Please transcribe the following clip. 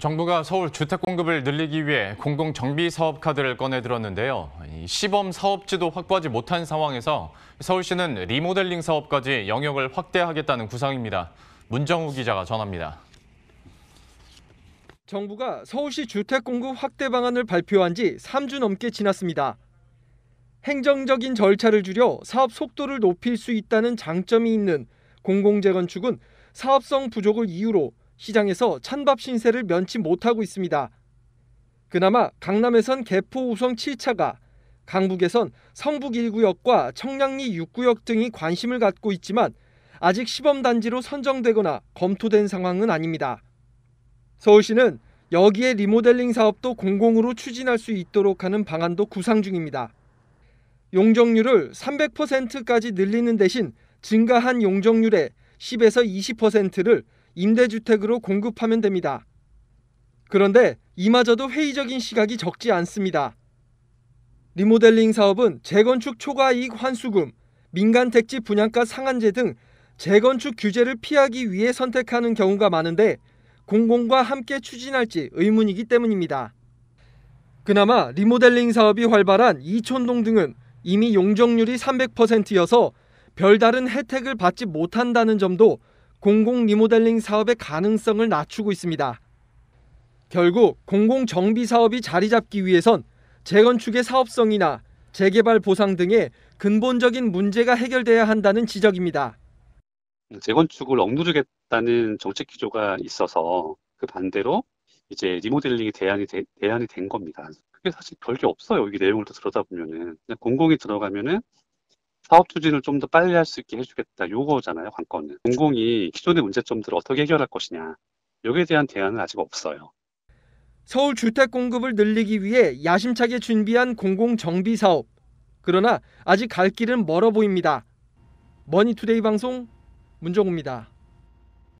정부가 서울 주택 공급을 늘리기 위해 공공 정비 사업 카드를 꺼내 들었는데요. 시범 사업지도 확보하지 못한 상황에서 서울시는 리모델링 사업까지 영역을 확대하겠다는 구상입니다. 문정우 기자가 전합니다. 정부가 서울시 주택 공급 확대 방안을 발표한 지 3주 넘게 지났습니다. 행정적인 절차를 줄여 사업 속도를 높일 수 있다는 장점이 있는 공공 재건축은 사업성 부족을 이유로 시장에서 찬밥 신세를 면치 못하고 있습니다. 그나마 강남에선 개포 우성 7차가 강북에선 성북 1구역과 청량리 6구역 등이 관심을 갖고 있지만 아직 시범단지로 선정되거나 검토된 상황은 아닙니다. 서울시는 여기에 리모델링 사업도 공공으로 추진할 수 있도록 하는 방안도 구상 중입니다. 용적률을 300%까지 늘리는 대신 증가한 용적률의 10에서 20%를 임대주택으로 공급하면 됩니다. 그런데 이마저도 회의적인 시각이 적지 않습니다. 리모델링 사업은 재건축 초과 이익 환수금, 민간 택지 분양가 상한제 등 재건축 규제를 피하기 위해 선택하는 경우가 많은데 공공과 함께 추진할지 의문이기 때문입니다. 그나마 리모델링 사업이 활발한 이촌동 등은 이미 용적률이 300%여서 별다른 혜택을 받지 못한다는 점도 공공 리모델링 사업의 가능성을 낮추고 있습니다. 결국 공공 정비 사업이 자리 잡기 위해선 재건축의 사업성이나 재개발 보상 등의 근본적인 문제가 해결돼야 한다는 지적입니다. 재건축을 억누르겠다는 정책 기조가 있어서 그 반대로 이제 리모델링이 대안이 되, 대안이 된 겁니다. 그게 사실 별게 없어요. 여기 내용을 또 들여다보면은 공공이 들어가면은 사업 추진을 좀 더 빨리 할 수 있게 해주겠다. 요거잖아요, 관건은. 공공이 기존의 문제점들을 어떻게 해결할 것이냐. 여기에 대한 대안은 아직 없어요. 서울 주택 공급을 늘리기 위해 야심차게 준비한 공공 정비 사업. 그러나 아직 갈 길은 멀어 보입니다. 머니투데이 방송 문종우입니다.